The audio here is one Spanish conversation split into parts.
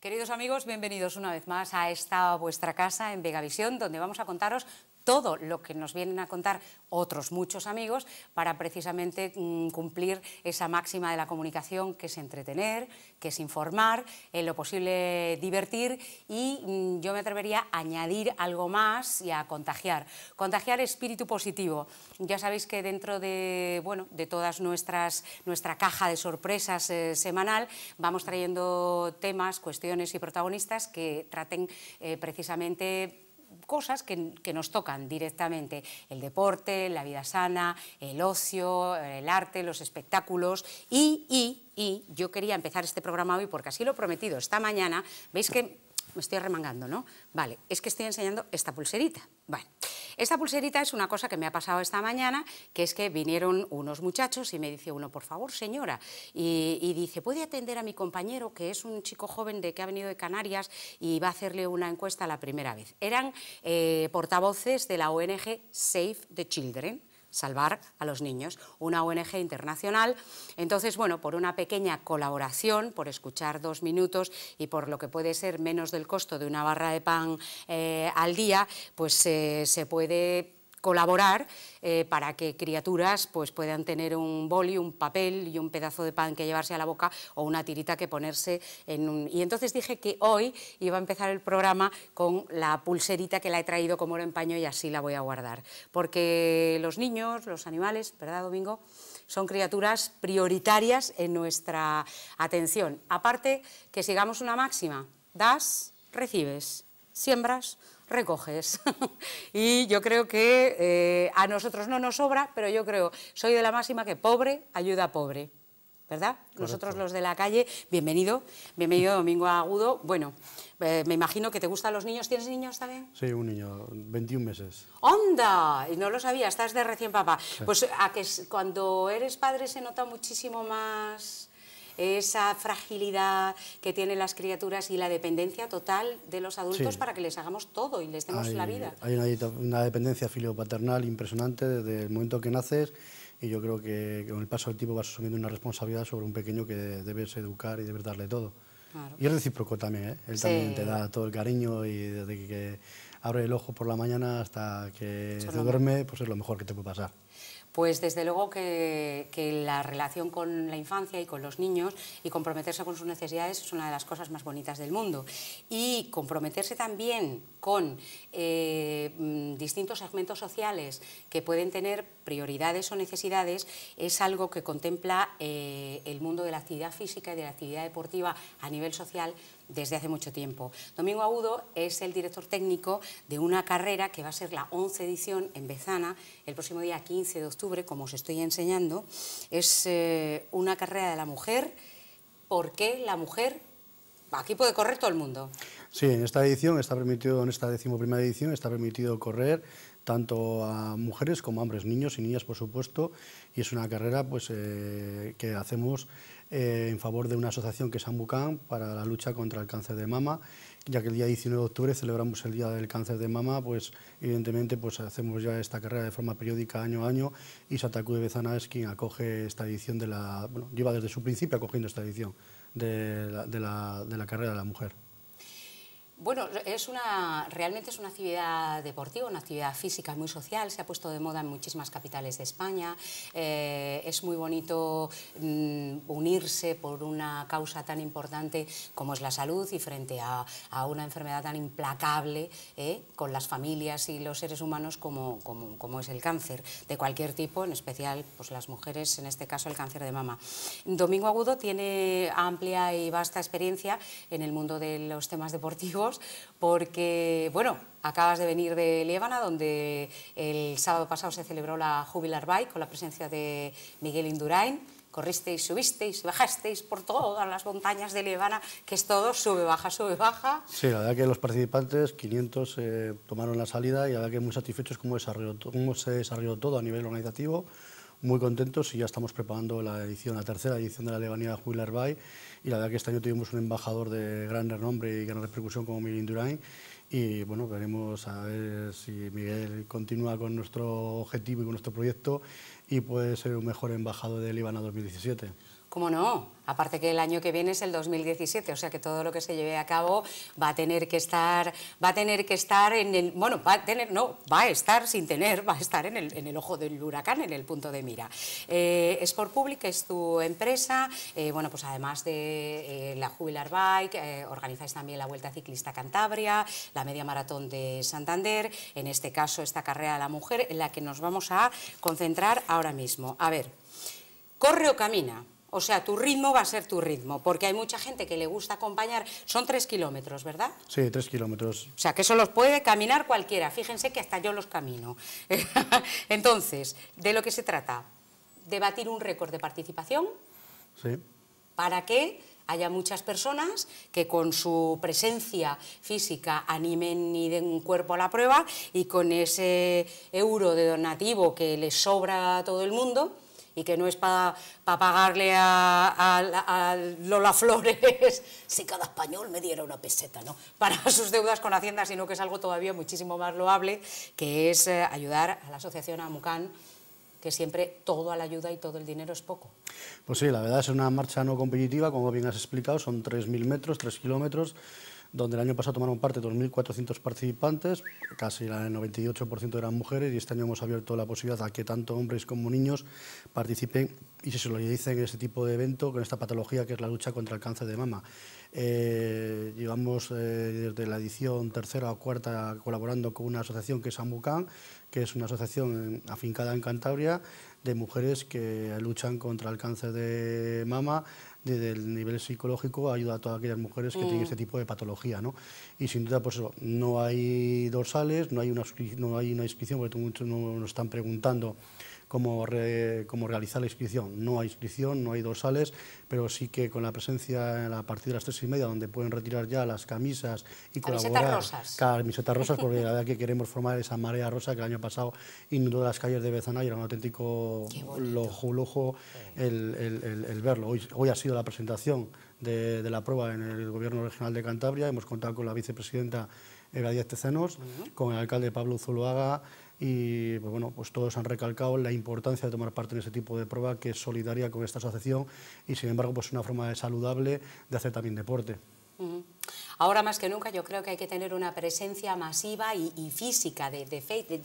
Queridos amigos, bienvenidos una vez más a esta vuestra casa en Vegavisión, donde vamos a contaros todo lo que nos vienen a contar otros muchos amigos para precisamente mm, cumplir esa máxima de la comunicación que es entretener, que es informar, en lo posible divertir y mm, yo me atrevería a añadir algo más y a contagiar. Contagiar espíritu positivo. Ya sabéis que dentro de, bueno, de todas nuestras, nuestra caja de sorpresas eh, semanal vamos trayendo temas, cuestiones y protagonistas que que traten eh, precisamente cosas que, nos tocan directamente, el deporte, la vida sana, el ocio, el arte, los espectáculos y, yo quería empezar este programa hoy porque así lo he prometido, esta mañana, veis que me estoy remangando, ¿no? Vale, es que estoy enseñando esta pulserita, vale. Esta pulserita es una cosa que me ha pasado esta mañana, que es que vinieron unos muchachos y me dice uno, por favor, señora, y, dice, ¿puede atender a mi compañero, que es un chico joven de que ha venido de Canarias y va a hacerle una encuesta la primera vez? Eran eh, portavoces de la ONG Save the Children, salvar a los niños, una ONG internacional. Entonces, bueno, por una pequeña colaboración, por escuchar dos minutos y por lo que puede ser menos del costo de una barra de pan eh, al día, pues eh, se puede colaborar eh, para que criaturas pues, puedan tener un boli, un papel y un pedazo de pan que llevarse a la boca o una tirita que ponerse en un... Y entonces dije que hoy iba a empezar el programa con la pulserita que la he traído como oro en y así la voy a guardar. Porque los niños, los animales, ¿verdad, Domingo? son criaturas prioritarias en nuestra atención. Aparte, que sigamos una máxima, das, recibes siembras, recoges. y yo creo que eh, a nosotros no nos sobra, pero yo creo, soy de la máxima que pobre ayuda a pobre. ¿Verdad? Nosotros los de la calle, bienvenido, bienvenido Domingo Agudo. Bueno, eh, me imagino que te gustan los niños. ¿Tienes niños también? Sí, un niño, 21 meses. ¡Onda! Y no lo sabía, estás de recién papá. Pues a que cuando eres padre se nota muchísimo más esa fragilidad que tienen las criaturas y la dependencia total de los adultos para que les hagamos todo y les demos la vida. Hay una, dependencia filiopaternal impresionante desde el momento que naces y yo creo que con el paso del tiempo vas asumiendo una responsabilidad sobre un pequeño que debes educar y debes darle todo. Y es recíproco también, ¿eh? él también te da todo el cariño y desde que abre el ojo por la mañana hasta que se duerme, pues es lo mejor que te puede pasar. Pues desde luego que, la relación con la infancia y con los niños y comprometerse con sus necesidades es una de las cosas más bonitas del mundo. Y comprometerse también con eh, mm, distintos segmentos sociales que pueden tener prioridades o necesidades es algo que contempla eh, el mundo de la actividad física y de la actividad deportiva a nivel social desde hace mucho tiempo. Domingo Agudo es el director técnico de una carrera que va a ser la 11 edición en Bezana el próximo día 15 de octubre, como os estoy enseñando. Es eh, una carrera de la mujer. ...porque la mujer? Aquí puede correr todo el mundo. Sí, en esta edición está permitido, en esta decimoprimera edición está permitido correr tanto a mujeres como a hombres, niños y niñas, por supuesto, y es una carrera pues, eh, que hacemos eh, en favor de una asociación que es Ambucan para la lucha contra el cáncer de mama, ya que el día 19 de octubre celebramos el Día del Cáncer de Mama, pues evidentemente pues, hacemos ya esta carrera de forma periódica año a año y Sataku de Bezana es quien acoge esta edición de la... Bueno, lleva desde su principio acogiendo esta edición de la carrera de la mujer. Bueno, es una, realmente es una actividad deportiva, una actividad física muy social, se ha puesto de moda en muchísimas capitales de España, eh, es muy bonito mm, unirse por una causa tan importante como es la salud y frente a, una enfermedad tan implacable eh, con las familias y los seres humanos como, como, es el cáncer de cualquier tipo, en especial pues, las mujeres, en este caso el cáncer de mama. Domingo Agudo tiene amplia y vasta experiencia en el mundo de los temas deportivos porque, bueno, acabas de venir de Líbana, donde el sábado pasado se celebró la Jubilar Bike con la presencia de Miguel Indurain. Corristeis, subisteis, bajasteis por todas las montañas de Líbana, que es todo sube, baja, sube, baja. Sí, la verdad que los participantes, 500, eh, tomaron la salida y la verdad que muy satisfechos cómo, cómo se desarrolló todo a nivel organizativo muy contentos y ya estamos preparando la edición, la tercera edición de la Lebanía Jubilar Bay y la verdad que este año tuvimos un embajador de gran renombre y gran repercusión como Miguel Indurain y bueno, queremos saber si Miguel continúa con nuestro objetivo y con nuestro proyecto y puede ser un mejor embajador de Líbano 2017. ¿Cómo no? Aparte que el año que viene es el 2017, o sea que todo lo que se lleve a cabo va a tener que estar, va a tener que estar en el, bueno, va a tener, no, va a estar sin tener, va a estar en el, ojo del huracán, en el punto de mira. Eh, Sport Public es tu empresa, eh, bueno, pues además de eh, la Jubilar Bike, eh, organizáis también la Vuelta Ciclista Cantabria, la Media Maratón de Santander, en este caso esta carrera de la mujer, en la que nos vamos a concentrar ahora mismo. A ver, corre o camina. O sea, tu ritmo va a ser tu ritmo, porque hay mucha gente que le gusta acompañar. Son tres kilómetros, ¿verdad? Sí, tres kilómetros. O sea, que eso los puede caminar cualquiera. Fíjense que hasta yo los camino. Entonces, ¿de lo que se trata? De batir un récord de participación. Sí. Para que haya muchas personas que con su presencia física animen y den cuerpo a la prueba y con ese euro de donativo que les sobra a todo el mundo, y que no es para pagarle a, a, Lola Flores, si cada español me diera una peseta, ¿no? Para sus deudas con Hacienda, sino que es algo todavía muchísimo más loable, que es eh, ayudar a la asociación Amucán, que siempre toda la ayuda y todo el dinero es poco. Pues sí, la verdad es una marcha no competitiva, como bien has explicado, son 3.000 metros, 3 kilómetros, donde el año pasado tomaron parte 2.400 participantes, casi el 98% eran mujeres, y este año hemos abierto la posibilidad a que tanto hombres como niños participen y se solidaricen en este tipo de evento con esta patología que es la lucha contra el cáncer de mama. Eh, llevamos eh, desde la edición tercera o cuarta colaborando con una asociación que es Ambucan, que es una asociación afincada en Cantabria, de mujeres que luchan contra el cáncer de mama, desde el nivel psicológico, ayuda a todas aquellas mujeres que tienen mm. este tipo de patología. ¿no? Y sin duda, por pues eso, no hay dorsales, no hay una, no hay una inscripción, porque muchos nos están preguntando cómo, realizar la inscripción. No hay inscripción, no hay dos sales, pero sí que con la presencia a partir de las tres y media, donde pueden retirar ya las camisas y camisetas colaborar. Rosas. Camisetas rosas. porque la verdad que queremos formar esa marea rosa que el año pasado inundó las calles de Bezana y era un auténtico lujo, el, verlo. Hoy, ha sido la presentación de, la prueba en el Gobierno Regional de Cantabria. Hemos contado con la vicepresidenta Eva Díaz Tecenos, con el alcalde Pablo Zuluaga, y pues bueno, pues todos han recalcado la importancia de tomar parte en ese tipo de prueba que es solidaria con esta asociación y sin embargo pues una forma saludable de hacer también deporte. Ahora más que nunca yo creo que hay que tener una presencia masiva y, física de,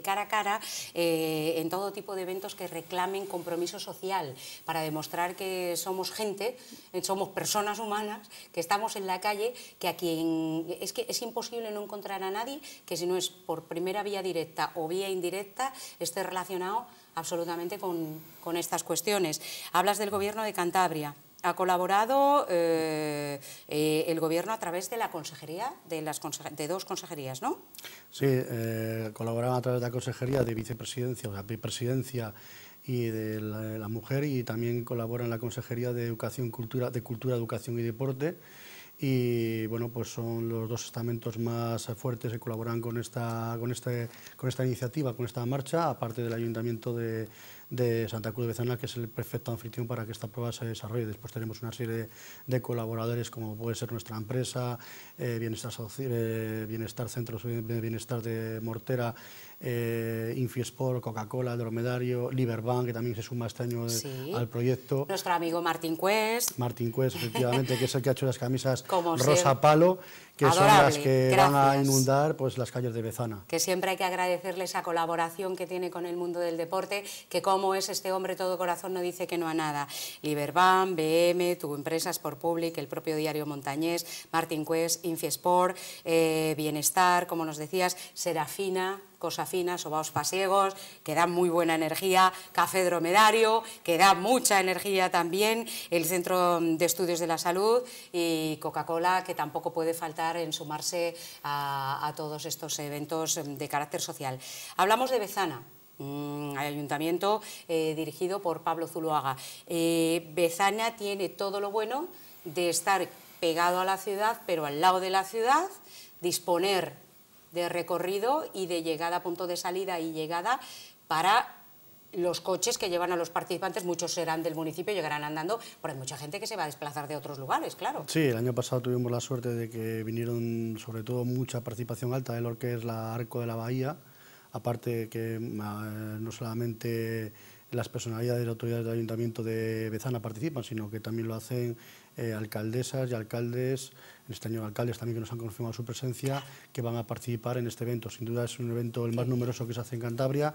cara a cara eh, en todo tipo de eventos que reclamen compromiso social para demostrar que somos gente, eh, somos personas humanas, que estamos en la calle, que a quien es que es imposible no encontrar a nadie que si no es por primera vía directa o vía indirecta esté relacionado absolutamente con estas cuestiones. Hablas del gobierno de Cantabria ha colaborado eh, eh, el Gobierno a través de la consejería, de, las dos consejerías, ¿no? Sí, eh, a través de la consejería de vicepresidencia, o vicepresidencia y de la, mujer, y también colaboran en la consejería de Educación, Cultura, de Cultura, Educación y Deporte, y bueno, pues son los dos estamentos más fuertes que colaboran con esta, con este, con esta iniciativa, con esta marcha, aparte del Ayuntamiento de, Santa Cruz de Bezana, que es el perfecto anfitrión para que esta prueba se desarrolle. Después tenemos una serie de, colaboradores, como puede ser nuestra empresa, eh, bienestar, eh, bienestar, Centros de Bienestar de Mortera, eh, Infiesport, Coca-Cola, Dromedario, Liberbank, que también se suma este año eh, al proyecto. Nuestro amigo Martín Quest Martín Cues, efectivamente, que es el que ha hecho las camisas Rosa Palo que son las que van a inundar pues, las calles de Bezana. Que siempre hay que agradecerle esa colaboración que tiene con el mundo del deporte, que como es este hombre todo corazón no dice que no a nada. Liberban, BM, Tu Empresas por Public, el propio diario Montañés, Martin Quest, Infiesport, eh, Bienestar, como nos decías, Serafina, cosa fina, sobaos pasiegos, que da muy buena energía, café dromedario, que da mucha energía también, el Centro de Estudios de la Salud y Coca-Cola, que tampoco puede faltar en sumarse a, todos estos eventos em, de carácter social. Hablamos de Bezana, el mm, ayuntamiento eh, dirigido por Pablo Zuluaga. Eh, Bezana tiene todo lo bueno de estar pegado a la ciudad, pero al lado de la ciudad, disponer de recorrido y de llegada, punto de salida y llegada para los coches que llevan a los participantes, muchos serán del municipio, llegarán andando, pero hay mucha gente que se va a desplazar de otros lugares, claro. Sí, el año pasado tuvimos la suerte de que vinieron sobre todo mucha participación alta ...del lo es la Arco de la Bahía, aparte que ah, no solamente las personalidades de autoridades del Ayuntamiento de Bezana participan, sino que también lo hacen eh, alcaldesas y alcaldes, en este año alcaldes también que nos han confirmado su presencia, que van a participar en este evento. Sin duda es un evento el más numeroso que se hace en Cantabria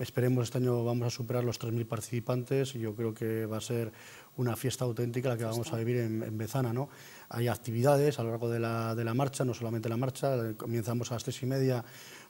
Esperemos este año vamos a superar los 3.000 participantes y yo creo que va a ser una fiesta auténtica la que vamos a vivir en, Bezana. ¿no? Hay actividades a lo largo de la, marcha, no solamente la marcha, comenzamos a las tres y media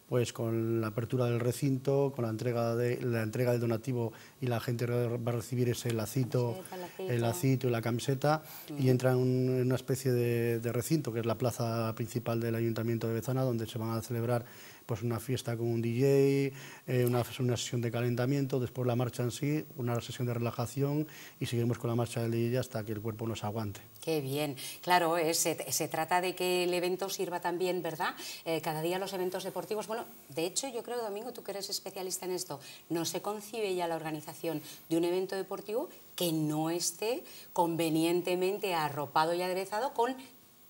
pues con la apertura del recinto, con la entrega, de, la entrega del donativo y la gente va a recibir ese lacito, el lacito y la camiseta y mm. entra en una especie de, de, recinto que es la plaza principal del Ayuntamiento de Bezana donde se van a celebrar pues una fiesta con un DJ, eh, una, sesión de calentamiento, después la marcha en sí, una sesión de relajación y seguimos con la marcha del DJ hasta que el cuerpo nos aguante. Qué bien, claro, eh, se, trata de que el evento sirva también, ¿verdad? Eh, cada día los eventos deportivos, bueno, de hecho yo creo, Domingo, tú que eres especialista en esto, no se concibe ya la organización de un evento deportivo que no esté convenientemente arropado y aderezado con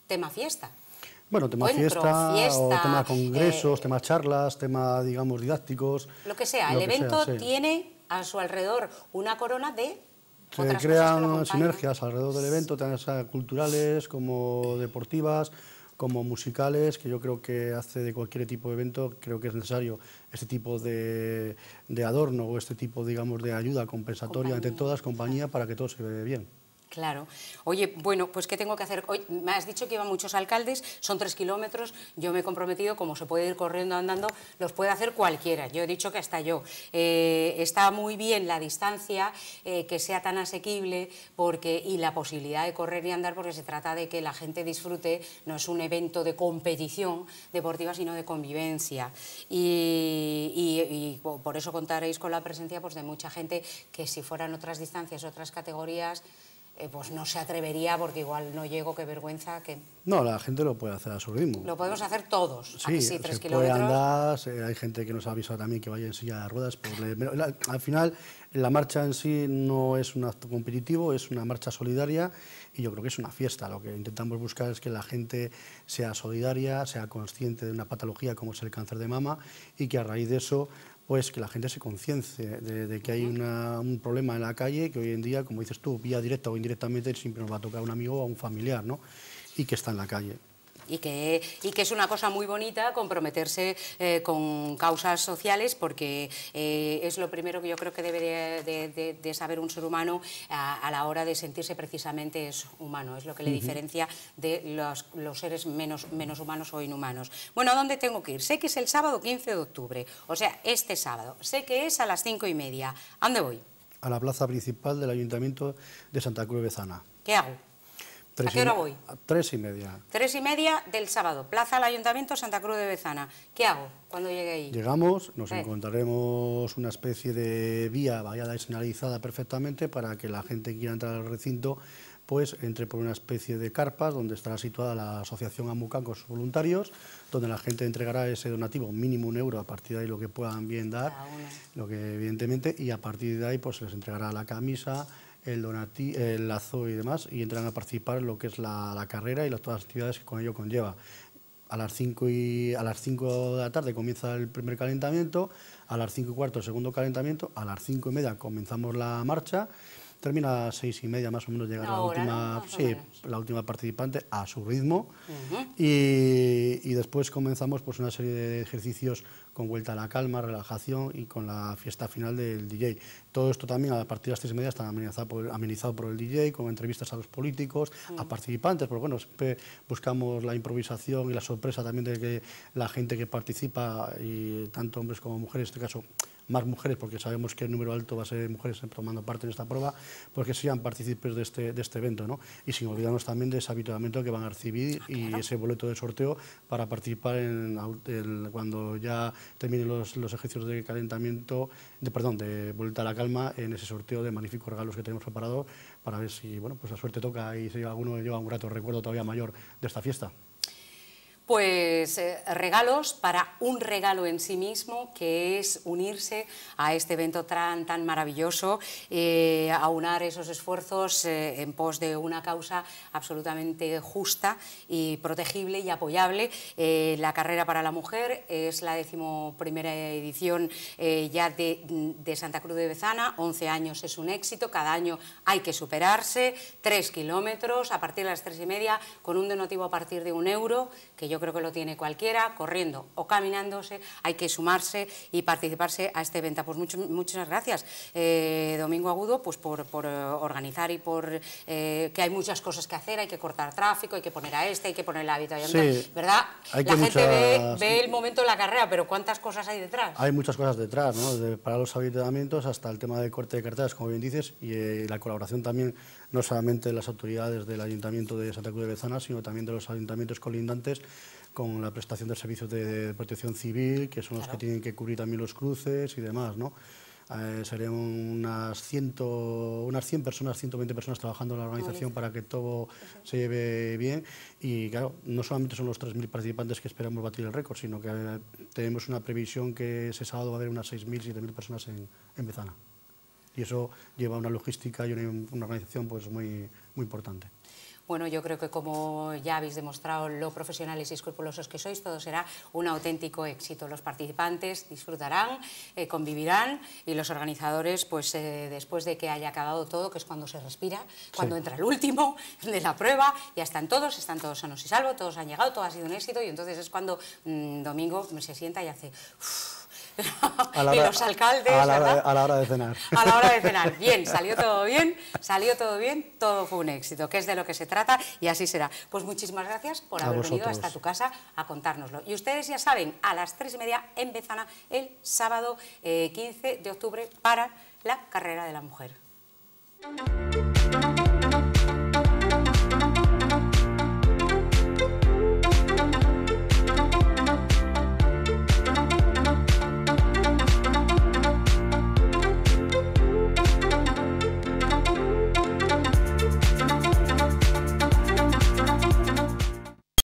tema fiesta. Bueno, tema fiesta, tema congresos, eh, tema charlas, tema, digamos, didácticos. Lo que sea, el evento tiene a su alrededor una corona de... Se crean sinergias alrededor del evento, tanto eh, culturales como deportivas, como musicales, que yo creo que hace de cualquier tipo de evento, creo que es necesario este tipo de, de adorno o este tipo, digamos, de ayuda compensatoria entre todas, compañía, para que todo se vea bien. Claro. Oye, bueno, pues ¿qué tengo que hacer? Hoy, me has dicho que iban muchos alcaldes, son tres kilómetros, yo me he comprometido, como se puede ir corriendo, andando, los puede hacer cualquiera, yo he dicho que hasta yo. Eh, está muy bien la distancia, eh, que sea tan asequible, porque, y la posibilidad de correr y andar, porque se trata de que la gente disfrute, no es un evento de competición deportiva, sino de convivencia. Y, y por eso contaréis con la presencia pues, de mucha gente que si fueran otras distancias, otras categorías, eh, pues no se atrevería porque igual no llego, qué vergüenza. que No, la gente lo puede hacer a su ritmo. Lo podemos hacer todos. Ah, sí, tres se kilómetros. puede andar, hay gente que nos ha avisado también que vaya en silla de ruedas. Pues al final, la marcha en sí no es un acto competitivo, es una marcha solidaria y yo creo que es una fiesta. Lo que intentamos buscar es que la gente sea solidaria, sea consciente de una patología como es el cáncer de mama y que a raíz de eso pues que la gente se conciencie de, que hay un problema en la calle que hoy en día, como dices tú, vía directa o indirectamente siempre nos va a tocar a un amigo o a un familiar, ¿no? Y que está en la calle y que, y que es una cosa muy bonita comprometerse eh, con causas sociales porque eh, es lo primero que yo creo que debe de, saber un ser humano a, la hora de sentirse precisamente es humano, es lo que le diferencia de los, seres menos, menos humanos o inhumanos. Bueno, ¿a dónde tengo que ir? Sé que es el sábado 15 de octubre, o sea, este sábado, sé que es a las 5 y media, ¿a dónde voy? A la plaza principal del Ayuntamiento de Santa Cruz Bezana. ¿Qué hago? ¿A qué hora voy? tres y media. Tres y media del sábado, Plaza del Ayuntamiento Santa Cruz de Bezana. ¿Qué hago cuando llegue ahí? Llegamos, nos eh. encontraremos una especie de vía vallada y señalizada perfectamente para que la gente que quiera entrar al recinto pues entre por una especie de carpas donde estará situada la asociación Amucan con sus voluntarios, donde la gente entregará ese donativo, mínimo un euro, a partir de ahí lo que puedan bien dar, lo que evidentemente, y a partir de ahí pues se les entregará la camisa, el donati el lazo y demás, y entran a participar en lo que es la, carrera y las, todas las actividades que con ello conlleva. A las, 5 y, a las 5 de la tarde comienza el primer calentamiento, a las 5 y cuarto el segundo calentamiento, a las 5 y media comenzamos la marcha Termina a las seis y media más o menos llega la última, sí, la última participante a su ritmo y, después comenzamos pues una serie de ejercicios con vuelta a la calma, relajación y con la fiesta final del DJ. Todo esto también a partir de las seis y media está amenizado por, amenizado por el DJ con entrevistas a los políticos, a participantes, porque bueno, siempre buscamos la improvisación y la sorpresa también de que la gente que participa, y tanto hombres como mujeres en este caso, más mujeres, porque sabemos que el número alto va a ser de mujeres tomando parte en esta prueba, porque sean partícipes de este, de este evento. ¿no? Y sin olvidarnos también de ese habituamiento que van a recibir ah, y ese boleto de sorteo para participar en, cuando ya terminen los, ejercicios de calentamiento, de, perdón, de vuelta a la calma, en ese sorteo de magníficos regalos que tenemos preparado para ver si bueno, pues la suerte toca y si alguno lleva un grato recuerdo todavía mayor de esta fiesta. Pues eh, regalos para un regalo en sí mismo, que es unirse a este evento tan, tan maravilloso, eh, aunar esos esfuerzos eh, en pos de una causa absolutamente justa y protegible y apoyable. la carrera para la mujer es la decimoprimera edición ya de, Santa Cruz de Bezana, 11 años es un éxito, cada año hay que superarse, 3 kilómetros a partir de las 3 y media, con un donativo a partir de un euro, que yo creo que lo tiene cualquiera, corriendo o caminándose, hay que sumarse y participarse a este evento. Pues muchas gracias, eh, Domingo Agudo, pues por, eh, organizar y por eh, que hay muchas cosas que hacer, hay que cortar tráfico, hay que poner a este, hay que poner el hábito ¿verdad? la gente ve, el momento de la carrera, pero ¿cuántas cosas hay detrás? Hay muchas cosas detrás, ¿no? Desde para los ayuntamientos hasta el tema del corte de carreteras, como bien dices, y la colaboración también no solamente de las autoridades del Ayuntamiento de Santa Cruz de Bezana, sino también de los ayuntamientos colindantes con la prestación de servicios de, protección civil, que son los que tienen que cubrir también los cruces y demás, ¿no? Eh, serían unas, unas 100 personas, 120 personas trabajando en la organización para que todo se lleve bien. Y claro, no solamente son los 3.000 participantes que esperamos batir el récord, sino que eh, tenemos una previsión que ese sábado va a haber unas 6.000, 7.000 personas en, en Bezana. Y eso lleva una logística y una, una organización pues, muy, muy importante. Bueno, yo creo que como ya habéis demostrado lo profesionales y escrupulosos que sois, todo será un auténtico éxito. Los participantes disfrutarán, eh, convivirán y los organizadores, pues eh, después de que haya acabado todo, que es cuando se respira, cuando entra el último de la prueba, ya están todos, están todos sanos y salvos, todos han llegado, todo ha sido un éxito y entonces es cuando mm, Domingo se sienta y hace... a la hora, los alcaldes. A la, hora, de cenar. A la hora de cenar. Bien, salió todo bien, salió todo bien, todo fue un éxito, que es de lo que se trata y así será. Pues muchísimas gracias por haber venido hasta tu casa a contárnoslo. Y ustedes ya saben, a las tres y media en Bezana, el sábado 15 eh, de octubre, para la carrera de la mujer.